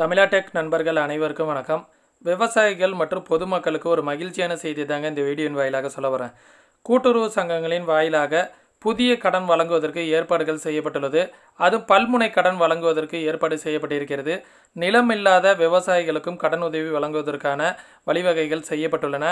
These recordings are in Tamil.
தமிழா டெக் நண்பர்கள் அனைவருக்கும் வணக்கம் விவசாயிகள் மற்றும் பொதுமக்களுக்கு ஒரு மகிழ்ச்சியான செய்தி தாங்க இந்த வீடியோவின் வாயிலாக சொல்ல வரேன் கூட்டுறவு சங்கங்களின் வாயிலாக புதிய கடன் வழங்குவதற்கு ஏற்பாடுகள் செய்யப்பட்டுள்ளது அது பல்முனை கடன் வழங்குவதற்கு ஏற்பாடு செய்யப்பட்டிருக்கிறது நிலம் இல்லாத விவசாயிகளுக்கும் கடன் உதவி வழங்குவதற்கான வழிவகைகள் செய்யப்பட்டுள்ளன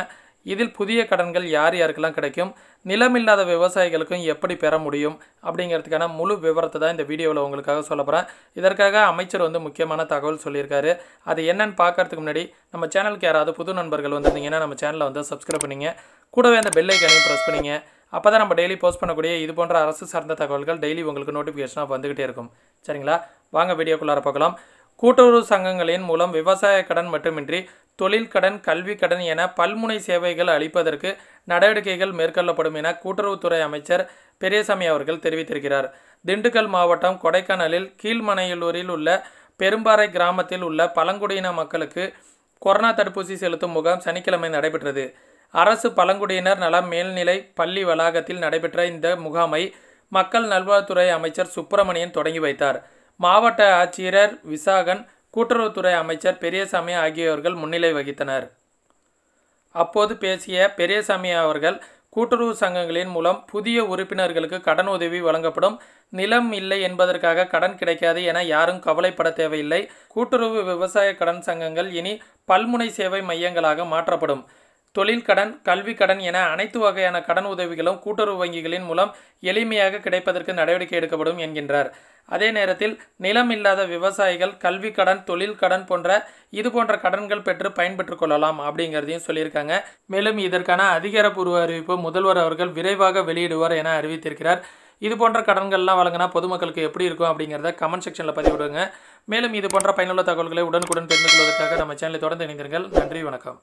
இதில் புதிய கடன்கள் யார் யாருக்கெல்லாம் கிடைக்கும் நிலமில்லாத விவசாயிகளுக்கும் எப்படி பெற முடியும் அப்படிங்கிறதுக்கான முழு விவரத்தை தான் இந்த வீடியோவில் உங்களுக்காக சொல்ல போகிறேன் இதற்காக அமைச்சர் வந்து முக்கியமான தகவல் சொல்லியிருக்காரு அது என்னன்னு பார்க்கறதுக்கு முன்னாடி நம்ம சேனலுக்கு யாராவது புது நண்பர்கள் வந்திருந்தீங்கன்னா நம்ம சேனலை வந்து சப்ஸ்கிரைப் பண்ணிங்க கூடவே அந்த பெல் ஐக்கானையும் ப்ரெஸ் பண்ணிங்க அப்போ தான் நம்ம டெய்லி போஸ்ட் பண்ணக்கூடிய இது போன்ற அரசு சார்ந்த தகவல்கள் டெய்லி உங்களுக்கு நோட்டிஃபிகேஷனாக வந்துக்கிட்டே இருக்கும் சரிங்களா வாங்க வீடியோக்குள்ளார பார்க்கலாம் கூட்டுறவு சங்கங்களின் மூலம் விவசாய கடன் மட்டுமின்றி தொழில் கடன் கல்வி கடன் என பல்முனை சேவைகள் அளிப்பதற்கு நடவடிக்கைகள் மேற்கொள்ளப்படும் என கூட்டுறவுத்துறை அமைச்சர் பெரியசாமி அவர்கள் தெரிவித்திருக்கிறார் திண்டுக்கல் மாவட்டம் கொடைக்கானலில் கீழ்மனையலூரில் உள்ள பெரும்பாறை கிராமத்தில் உள்ள பழங்குடியின மக்களுக்கு கொரோனா தடுப்பூசி செலுத்தும் முகாம் சனிக்கிழமை நடைபெற்றது அரசு பழங்குடியினர் நல மேல்நிலை பள்ளி வளாகத்தில் நடைபெற்ற இந்த முகாமை மக்கள் நல்வாழ்வுத்துறை அமைச்சர் சுப்பிரமணியன் தொடங்கி வைத்தார் மாவட்ட ஆட்சியர் விசாகன் கூட்டுறவுத்துறை அமைச்சர் பெரியசாமி ஆகியோர்கள் முன்னிலை வகித்தனர் அப்போது பேசிய பெரியசாமி அவர்கள் கூட்டுறவு சங்கங்களின் மூலம் புதிய உறுப்பினர்களுக்கு கடன் உதவி வழங்கப்படும் நிலம் இல்லை என்பதற்காக கடன் கிடைக்காது என யாரும் கவலைப்பட தேவையில்லை கூட்டுறவு விவசாய கடன் சங்கங்கள் இனி பல்முனை சேவை மையங்களாக மாற்றப்படும் தொழில் கடன் கல்வி கடன் என அனைத்து வகையான கடன் உதவிகளும் கூட்டுறவு வங்கிகளின் மூலம் எளிமையாக கிடைப்பதற்கு நடவடிக்கை எடுக்கப்படும் என்கின்றார் அதே நேரத்தில் நிலம் இல்லாத விவசாயிகள் கல்வி கடன் தொழில் கடன் போன்ற இது போன்ற கடன்கள் பெற்று பயன்பெற்றுக் கொள்ளலாம் அப்படிங்கிறதையும் சொல்லியிருக்காங்க மேலும் இதற்கான அதிகாரப்பூர்வ அறிவிப்பு முதல்வர் அவர்கள் விரைவாக வெளியிடுவார் என அறிவித்திருக்கிறார் இது போன்ற கடன்கள்லாம் வழங்கினா பொதுமக்களுக்கு எப்படி இருக்கும் அப்படிங்கிறத கமெண்ட் செக்ஷனில் பதிவிடுங்க மேலும் இது போன்ற பயனுள்ள தகவல்களை உடனுக்குடன் தெரிந்து கொள்வதற்காக நம்ம சேனலை தொடர்ந்து இணைந்திருங்கள் நன்றி வணக்கம்